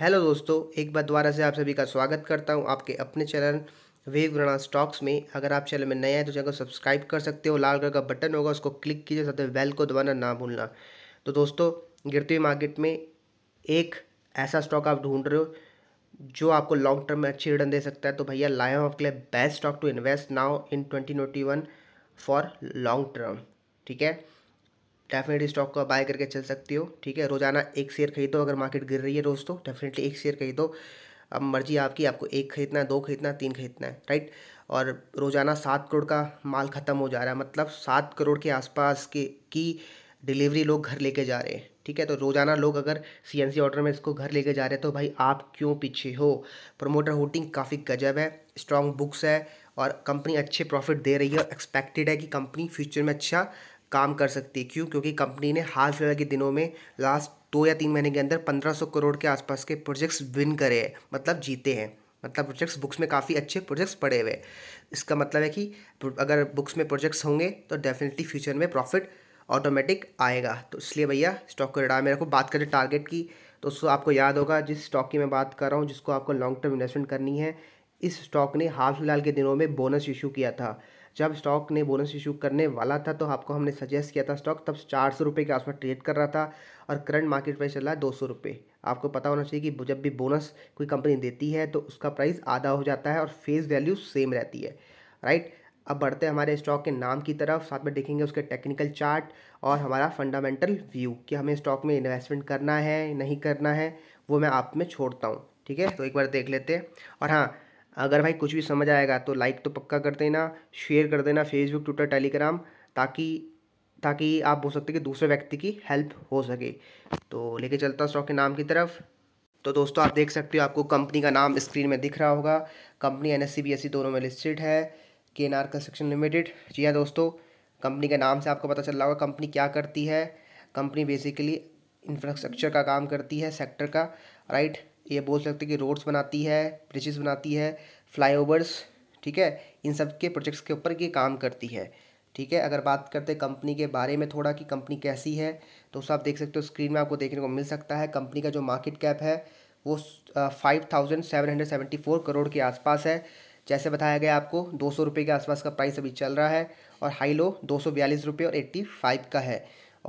hello दोस्तों एक बार दोबारा से आप सभी का स्वागत करता हूं आपके अपने चैनल वेव रणा स्टॉक्स में अगर आप चैनल में नए हैं तो चैनल को सब्सक्राइब कर सकते हो लाल कलर का बटन होगा उसको क्लिक कीजिए साथ में बेल को दबाना ना भूलना तो दोस्तों गिरती हुई मार्केट में एक ऐसा स्टॉक आप ढूंढ रहे हो जो आपको लॉन्ग टर्म में अच्छी रिटर्न दे सकता है तो भैया लाए हूँ आपके लिए best stock to invest now in twenty four long term ठीक है डेफिनेटली स्टॉक को बाय करके चल सकती हो ठीक है रोजाना एक शेयर खरीदो अगर मार्केट गिर रही है रोज़ तो डेफिनेटली एक शेयर खरीदो अब मर्जी आपकी आपको एक खरीदना है दो खरीदना है तीन खरीदना है राइट और रोज़ाना सात करोड़ का माल ख़त्म हो जा रहा है मतलब सात करोड़ के आसपास के की डिलीवरी लोग घर लेके जा रहे हैं ठीक है तो रोज़ाना लोग अगर सी ऑर्डर में इसको घर लेके जा रहे हैं तो भाई आप क्यों पीछे हो प्रोमोटर होल्डिंग काफ़ी गजब है स्ट्रॉन्ग बुक्स है और कंपनी अच्छे प्रॉफिट दे रही है और एक्सपेक्टेड है कि कंपनी फ्यूचर में अच्छा काम कर सकती है क्यों क्योंकि कंपनी ने हाल फिलहाल के दिनों में लास्ट दो या तीन महीने के अंदर पंद्रह सौ करोड़ के आसपास के प्रोजेक्ट्स विन करे हैं मतलब जीते हैं मतलब प्रोजेक्ट्स बुक्स में काफ़ी अच्छे प्रोजेक्ट्स पड़े हुए इसका मतलब है कि अगर बुक्स में प्रोजेक्ट्स होंगे तो डेफिनेटली फ्यूचर में प्रॉफिट ऑटोमेटिक आएगा तो इसलिए भैया स्टॉक को रडार में रखो बात करें टारगेट की तो उसको आपको याद होगा जिस स्टॉक की मैं बात कर रहा हूँ जिसको आपको लॉन्ग टर्म इन्वेस्टमेंट करनी है इस स्टॉक ने हाल फिलहाल के दिनों में बोनस इशू किया था जब स्टॉक ने बोनस इशू करने वाला था तो आपको हमने सजेस्ट किया था स्टॉक तब चार सौ रुपये के आसपास ट्रेड कर रहा था और करंट मार्केट प्राइस चल रहा है दो सौ रुपये आपको पता होना चाहिए कि जब भी बोनस कोई कंपनी देती है तो उसका प्राइस आधा हो जाता है और फेस वैल्यू सेम रहती है राइट अब बढ़ते हैं हमारे स्टॉक के नाम की तरफ साथ में देखेंगे उसके टेक्निकल चार्ट और हमारा फंडामेंटल व्यू कि हमें स्टॉक में इन्वेस्टमेंट करना है नहीं करना है वो मैं आप में छोड़ता हूँ ठीक है तो एक बार देख लेते हैं और हाँ अगर भाई कुछ भी समझ आएगा तो लाइक तो पक्का कर देना शेयर कर देना फेसबुक ट्विटर टेलीग्राम ताकि ताकि आप बोल सकते कि दूसरे व्यक्ति की हेल्प हो सके तो लेके चलता स्टॉक के नाम की तरफ तो दोस्तों आप देख सकते हो आपको कंपनी का नाम स्क्रीन में दिख रहा होगा कंपनी एन एस दोनों में लिस्टेड है K N R construction limited जी हाँ दोस्तों कंपनी के नाम से आपको पता चल रहा होगा कंपनी क्या करती है कंपनी बेसिकली इंफ्रास्ट्रक्चर का काम करती है सेक्टर का राइट ये बोल सकते हैं कि रोड्स बनाती है ब्रिजेस बनाती है फ्लाईओवर्स ठीक है इन सब के प्रोजेक्ट्स के ऊपर ये काम करती है ठीक है अगर बात करते हैं कंपनी के बारे में थोड़ा कि कंपनी कैसी है तो उस आप देख सकते हो स्क्रीन में आपको देखने को मिल सकता है कंपनी का जो मार्केट कैप है वो five thousand seven hundred seventy four crore के आसपास है जैसे बताया गया आपको दो सौ रुपये के आसपास का प्राइस अभी चल रहा है और हाई लो दो सौ बयालीस रुपये और एट्टी फाइव का है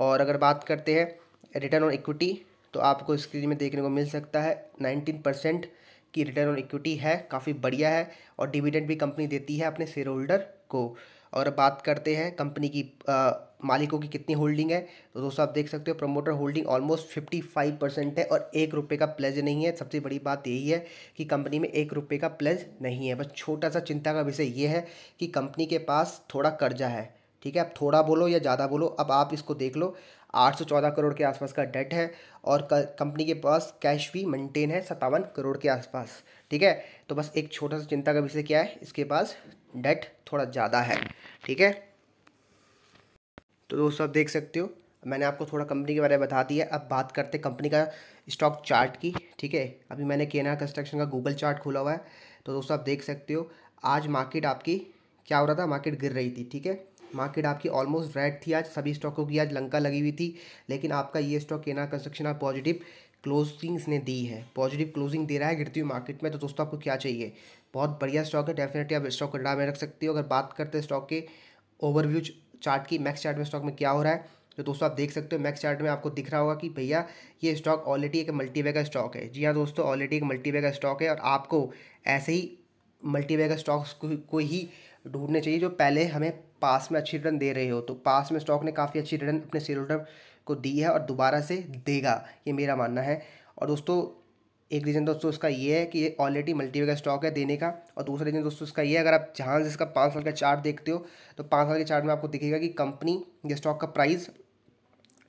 और अगर बात करते हैं रिटर्न ऑन इक्विटी तो आपको स्क्रीन में देखने को मिल सकता है नाइनटीन परसेंट की रिटर्न ऑन इक्विटी है काफ़ी बढ़िया है और डिविडेंड भी कंपनी देती है अपने शेयर होल्डर को और बात करते हैं कंपनी की आ, मालिकों की कितनी होल्डिंग है तो दोस्तों आप देख सकते हो promoter holding almost fifty five percent है और एक रुपये का प्लेज नहीं है सबसे बड़ी बात यही है कि कंपनी में एक रुपये का प्लेज नहीं है बस छोटा सा चिंता का विषय ये है कि कंपनी के पास थोड़ा कर्जा है ठीक है आप थोड़ा बोलो या ज़्यादा बोलो अब आप इसको देख लो 814 करोड़ के आसपास का डेट है और कंपनी के पास कैश भी मेंटेन है सत्तावन करोड़ के आसपास ठीक है तो बस एक छोटा सा चिंता का विषय क्या है इसके पास डेट थोड़ा ज़्यादा है ठीक है तो दोस्तों आप देख सकते हो मैंने आपको थोड़ा कंपनी के बारे में बता दिया अब बात करते कंपनी का स्टॉक चार्ट की ठीक है अभी मैंने केना कंस्ट्रक्शन का गूगल चार्ट खोला हुआ है तो दोस्तों आप देख सकते हो आज मार्केट आपकी क्या हो रहा था मार्केट गिर रही थी ठीक है मार्केट आपकी ऑलमोस्ट रेड थी आज सभी स्टॉकों की आज लंका लगी हुई थी लेकिन आपका ये स्टॉक केना कंस्ट्रक्शन आप पॉजिटिव क्लोजिंग्स ने दी है पॉजिटिव क्लोजिंग दे रहा है गिरती हुई मार्केट में तो दोस्तों आपको क्या चाहिए बहुत बढ़िया स्टॉक है डेफिनेटली आप स्टॉक को डा में रख सकते हो अगर बात करते हैं स्टॉक के ओवरव्यू चार्ट की मैक्स चार्ट में स्टॉक में क्या हो रहा है तो दोस्तों आप देख सकते हो मैक्स चार्ट में आपको दिख रहा होगा कि भैया ये स्टॉक ऑलरेडी एक मल्टी का स्टॉक है जी हाँ दोस्तों ऑलरेडी एक मल्टीवेगा का स्टॉक है और आपको ऐसे ही मल्टीवेगा स्टॉक्स को ही ढूंढने चाहिए जो पहले हमें पास में अच्छी रिटर्न दे रहे हो तो पास में स्टॉक ने काफ़ी अच्छी रिटर्न अपने शेयर होल्डर को दी है और दोबारा से देगा ये मेरा मानना है और दोस्तों एक रीज़न दोस्तों इसका ये है कि ये ऑलरेडी मल्टीवे का स्टॉक है देने का और दूसरा रीज़न दोस्तों इसका ये है अगर आप जहाँ से इसका पाँच साल का चार्ट देखते हो तो पाँच साल के चार्ट में आपको दिखेगा कि कंपनी ये स्टॉक का प्राइस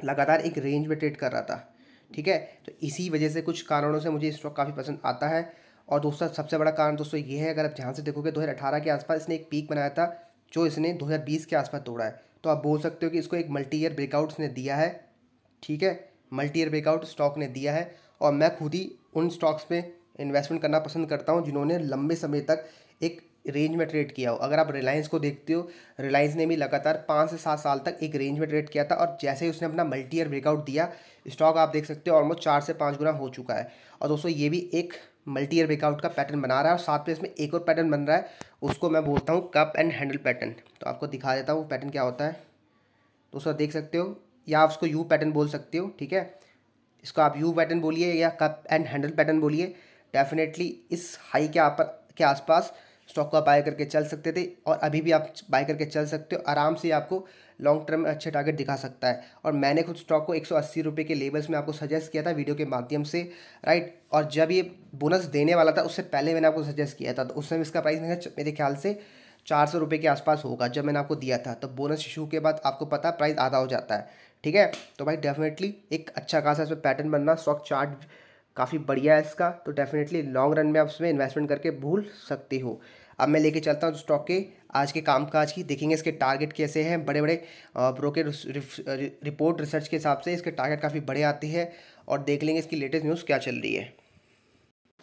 लगातार एक रेंज में ट्रेड कर रहा था ठीक है तो इसी वजह से कुछ कारणों से मुझे स्टॉक काफ़ी पसंद आता है और दूसरा सबसे बड़ा कारण दोस्तों ये है अगर आप जहाँ से देखोगे दो हज़ार अठारह के आसपास इसने एक पीक बनाया था जो इसने 2020 के आसपास तोड़ा है तो आप बोल सकते हो कि इसको एक मल्टी ईयर ब्रेकआउट्स ने दिया है ठीक है मल्टी ईयर ब्रेकआउट स्टॉक ने दिया है और मैं खुद ही उन स्टॉक्स में इन्वेस्टमेंट करना पसंद करता हूँ जिन्होंने लंबे समय तक एक रेंज में ट्रेड किया हो अगर आप रिलायंस को देखते हो रिलायंस ने भी लगातार पाँच से सात साल तक एक रेंज में ट्रेड किया था और जैसे ही उसने अपना मल्टी ईयर ब्रेकआउट दिया स्टॉक आप देख सकते हो ऑलमोस्ट चार से पाँच गुना हो चुका है और दोस्तों ये भी एक मल्टी ईयर ब्रेकआउट का पैटर्न बना रहा है और साथ में इसमें एक और पैटर्न बन रहा है उसको मैं बोलता हूँ कप एंड हैंडल पैटर्न तो आपको दिखा देता हूँ वो पैटर्न क्या होता है तो उसका देख सकते हो या आप उसको यू पैटर्न बोल सकते हो ठीक है इसको आप यू पैटर्न बोलिए या कप एंड हैंडल पैटर्न बोलिए डेफिनेटली इस हाई के आप के आसपास स्टॉक को आप बाय करके चल सकते थे और अभी भी आप बाय करके चल सकते हो आराम से आपको लॉन्ग टर्म में अच्छे टारगेट दिखा सकता है और मैंने खुद स्टॉक को एक सौ के लेवल्स में आपको सजेस्ट किया था वीडियो के माध्यम से राइट और जब ये बोनस देने वाला था उससे पहले मैंने आपको सजेस्ट किया था तो उस समय इसका प्राइस मेरे ख्याल से चार सौ के आसपास होगा जब मैंने आपको दिया था तो बोनस इशू के बाद आपको पता प्राइस आधा हो जाता है ठीक है तो भाई डेफिनेटली एक अच्छा खासा इसमें पैटर्न बनना स्टॉक चार्ट काफ़ी बढ़िया है इसका तो डेफिनेटली लॉन्ग रन में आप उसमें इन्वेस्टमेंट करके भूल सकते हो अब मैं लेके चलता हूँ स्टॉक के आज के कामकाज की देखेंगे इसके टारगेट कैसे हैं बड़े बड़े ब्रोकर रिपोर्ट रिसर्च के हिसाब से इसके टारगेट काफ़ी बड़े आते हैं और देख लेंगे इसकी लेटेस्ट न्यूज़ क्या चल रही है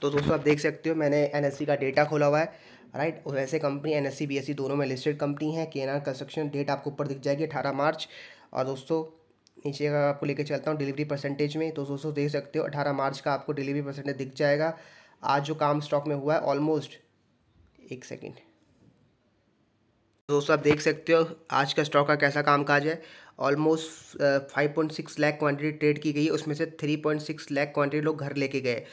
तो दोस्तों आप देख सकते हो मैंने एन e का डेटा खोला हुआ है राइट और वैसे कंपनी एन एस दोनों में लिस्टेड कंपनी है के कंस्ट्रक्शन डेट आपको ऊपर दिख जाएगी अठारह मार्च और दोस्तों नीचे का आपको लेके चलता हूँ डिलीवरी परसेंटेज में तो दोस्तों देख सकते हो अठारह मार्च का आपको डिलीवरी परसेंटेज दिख जाएगा आज जो काम स्टॉक में हुआ है ऑलमोस्ट एक सेकेंड दोस्तों आप देख सकते हो आज का स्टॉक का कैसा कामकाज है almost five point six lakh quantity trade की गई उसमें से three point six lakh quantity लोग घर लेके गए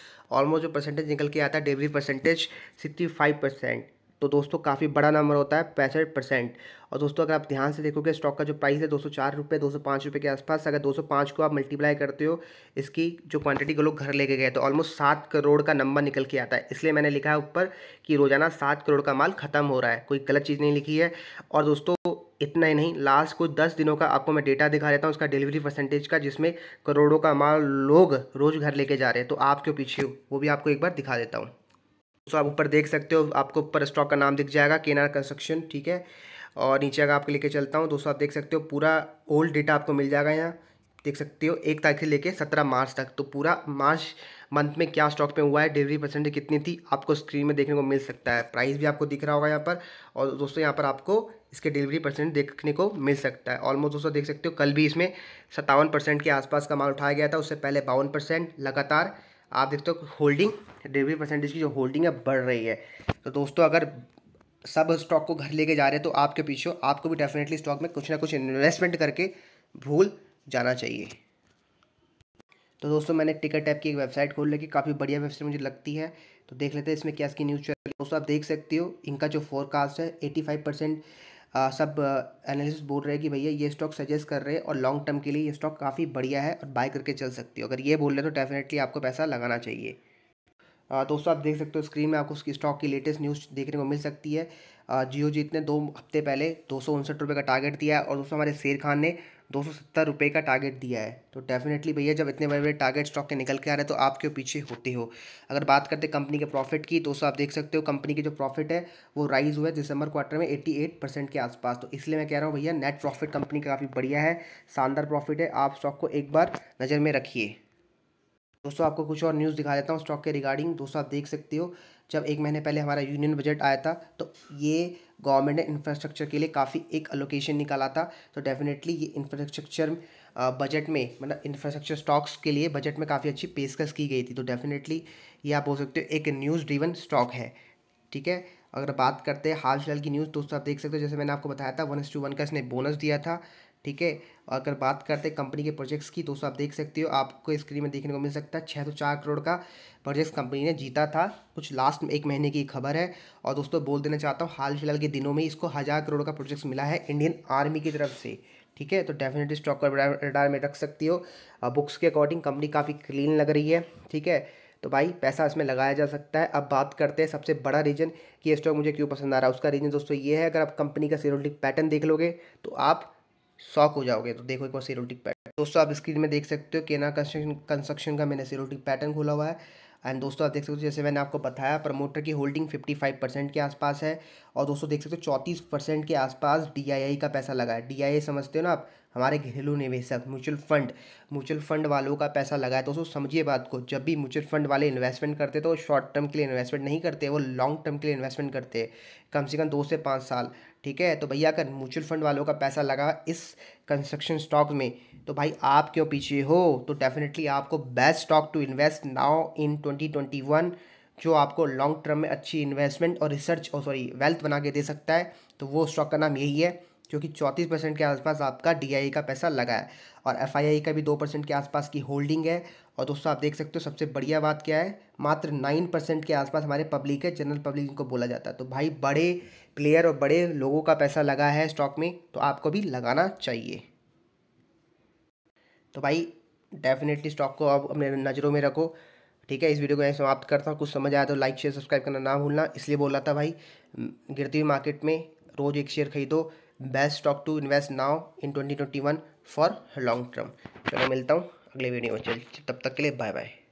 ऑलमोस्ट जो परसेंटेज निकल के आता है delivery percentage sixty five percent तो दोस्तों काफ़ी बड़ा नंबर होता है पैंसठ परसेंट और दोस्तों अगर आप ध्यान से देखोगे स्टॉक का जो प्राइस है दो सौ चार रुपये दो सौ पाँच रुपये के आसपास अगर दो सौ पाँच को आप मल्टीप्लाई करते हो इसकी जो क्वांटिटी को लोग घर लेके गए तो ऑलमोस्ट सात करोड़ का नंबर निकल के आता है इसलिए मैंने लिखा है ऊपर कि रोज़ाना सात करोड़ का माल ख़त्म हो रहा है कोई गलत चीज़ नहीं लिखी है और दोस्तों इतना ही नहीं लास्ट कुछ दस दिनों का आपको मैं डेटा दिखा देता हूँ उसका डिलीवरी परसेंटेज का जिसमें करोड़ों का माल लोग रोज़ घर लेके जा रहे हैं तो आप क्यों पीछे हो वो भी आपको एक बार दिखा देता हूँ सो तो आप ऊपर देख सकते हो आपको ऊपर स्टॉक का नाम दिख जाएगा के कंस्ट्रक्शन ठीक है और नीचे अगर आपके लेके चलता हूँ दोस्तों आप देख सकते हो पूरा ओल्ड डेटा आपको मिल जाएगा यहाँ देख सकते हो एक तारीख से लेके सत्रह मार्च तक तो पूरा मार्च मंथ में क्या स्टॉक में हुआ है डिलीवरी परसेंटेज कितनी थी आपको स्क्रीन में देखने को मिल सकता है प्राइस भी आपको दिख रहा होगा यहाँ पर और दोस्तों यहाँ पर आपको इसके डिलीवरी परसेंट देखने को मिल सकता है ऑलमोस्ट दोस्तों देख सकते हो कल भी इसमें सत्तावन परसेंट के आसपास का माल उठाया गया था उससे पहले बावन परसेंट लगातार आप देखते हो होल्डिंग डिलीवरी परसेंटेज की जो होल्डिंग है बढ़ रही है तो दोस्तों अगर सब स्टॉक को घर लेके जा रहे हैं तो आपके पीछे आपको भी डेफिनेटली स्टॉक में कुछ ना कुछ इन्वेस्टमेंट करके भूल जाना चाहिए तो दोस्तों मैंने टिकट ऐप की एक वेबसाइट खोल ली काफ़ी बढ़िया वेबसाइट मुझे लगती है तो देख लेते हैं इसमें क्या इसकी न्यूज़ चल रही है दोस्तों आप देख सकते हो इनका जो फोरकास्ट है एटी फाइव परसेंट आ, सब एनालिस्ट बोल रहे हैं कि भैया ये स्टॉक सजेस्ट कर रहे हैं और लॉन्ग टर्म के लिए ये स्टॉक काफ़ी बढ़िया है और बाय करके चल सकती हो अगर ये बोल रहे हैं तो डेफिनेटली आपको पैसा लगाना चाहिए दोस्तों आप देख सकते हो स्क्रीन में आपको उसकी स्टॉक की लेटेस्ट न्यूज़ देखने को मिल सकती है जियो जीत ने दो हफ्ते पहले दो सौ उनसठ रुपये का टारगेट दिया और दोस्तों हमारे शेर खान ने दो सौ सत्तर रुपये का टारगेट दिया है तो डेफिनेटली भैया जब इतने बड़े बड़े टारगेट स्टॉक के निकल के आ रहे हैं तो आप क्यों पीछे होते हो अगर बात करते कंपनी के प्रॉफिट की तो आप देख सकते हो कंपनी के जो प्रॉफिट है वो राइज हुआ है दिसंबर क्वार्टर में एट्टी एट परसेंट के आसपास तो इसलिए मैं कह रहा हूँ भैया नेट प्रॉफिट कंपनी का काफ़ी बढ़िया है शानदार प्रॉफिट है आप स्टॉक को एक बार नज़र में रखिए दोस्तों आपको कुछ और न्यूज़ दिखा देता हूँ स्टॉक के रिगार्डिंग दोस्तों आप देख सकते हो जब एक महीने पहले हमारा यूनियन बजट आया था तो ये गवर्नमेंट ने इंफ्रास्ट्रक्चर के लिए काफ़ी एक अलोकेशन निकाला था तो डेफिनेटली ये इंफ्रास्ट्रक्चर बजट में मतलब इंफ्रास्ट्रक्चर स्टॉक्स के लिए बजट में काफ़ी अच्छी पेशकश की गई थी तो डेफिनेटली ये आप बोल सकते हो एक न्यूज़ ड्रिवन स्टॉक है ठीक है अगर बात करते हैं हाल फिलहाल की न्यूज़ तो आप देख सकते हो जैसे मैंने आपको बताया था वन एस टू वन का इसने बोनस दिया था ठीक है और अगर बात करते हैं कंपनी के प्रोजेक्ट्स की दोस्तों आप देख सकते हो आपको स्क्रीन में देखने को मिल सकता है छः सौ चार करोड़ का प्रोजेक्ट्स कंपनी ने जीता था कुछ लास्ट में एक महीने की खबर है और दोस्तों बोल देना चाहता हूँ हाल फिलहाल के दिनों में इसको हज़ार करोड़ का प्रोजेक्ट्स मिला है इंडियन आर्मी की तरफ से ठीक है तो डेफिनेटली स्टॉक रिटायर में रख सकती हो बुक्स के अकॉर्डिंग कंपनी काफ़ी क्लीन लग रही है ठीक है तो भाई पैसा इसमें लगाया जा सकता है अब बात करते हैं सबसे बड़ा रीजन कि ये स्टॉक मुझे क्यों पसंद आ रहा है उसका रीजन दोस्तों ये है अगर आप कंपनी का शेयर पैटर्न देख लोगे तो आप शॉक हो जाओगे तो देखो एक बार सीरोटिक पैटर्न दोस्तों आप स्क्रीन में देख सकते हो केना कंस्ट्रक्शन का मैंने सीरोटिक पैटर्न खोला हुआ है एंड दोस्तों आप देख सकते हो जैसे मैंने आपको बताया प्रमोटर की होल्डिंग 55 परसेंट के आसपास है और दोस्तों देख सकते हो चौंतीस परसेंट के आसपास डीआईआई का पैसा लगा है डीआईआई समझते हो ना आप हमारे घरेलू निवेशक म्यूचुअल फंड म्यूचुअल फंड वालों का पैसा लगाए तो दोस्तों समझिए बात को जब भी म्यूचुअल फंड वाले इन्वेस्टमेंट करते तो शॉर्ट टर्म के लिए इन्वेस्टमेंट नहीं करते वो लॉन्ग टर्म के लिए इन्वेस्टमेंट करते कम से कम दो से पाँच साल ठीक है तो भैया अगर म्यूचुअल फंड वालों का पैसा लगा इस कंस्ट्रक्शन स्टॉक में तो भाई आप क्यों पीछे हो तो डेफिनेटली आपको best stock to invest now in twenty twenty one जो आपको लॉन्ग टर्म में अच्छी इन्वेस्टमेंट और रिसर्च और सॉरी वेल्थ बना के दे सकता है तो वो स्टॉक का नाम यही है क्योंकि चौंतीस परसेंट के आसपास आपका डी e का पैसा लगा है और एफ का भी दो परसेंट के आसपास की होल्डिंग है और दोस्तों आप देख सकते हो सबसे बढ़िया बात क्या है मात्र नाइन परसेंट के आसपास हमारे पब्लिक है जनरल पब्लिक को बोला जाता है तो भाई बड़े प्लेयर और बड़े लोगों का पैसा लगा है स्टॉक में तो आपको भी लगाना चाहिए तो भाई डेफिनेटली स्टॉक को आप अपने नज़रों में रखो ठीक है इस वीडियो को मैं समाप्त करता हूँ कुछ समझ आया तो लाइक शेयर सब्सक्राइब करना ना भूलना इसलिए बोला था भाई गिरती हुई मार्केट में रोज़ एक शेयर खरीदो best stock to invest now in twenty twenty one for long term चलो मिलता हूँ अगले वीडियो में चल तब तक के लिए बाय बाय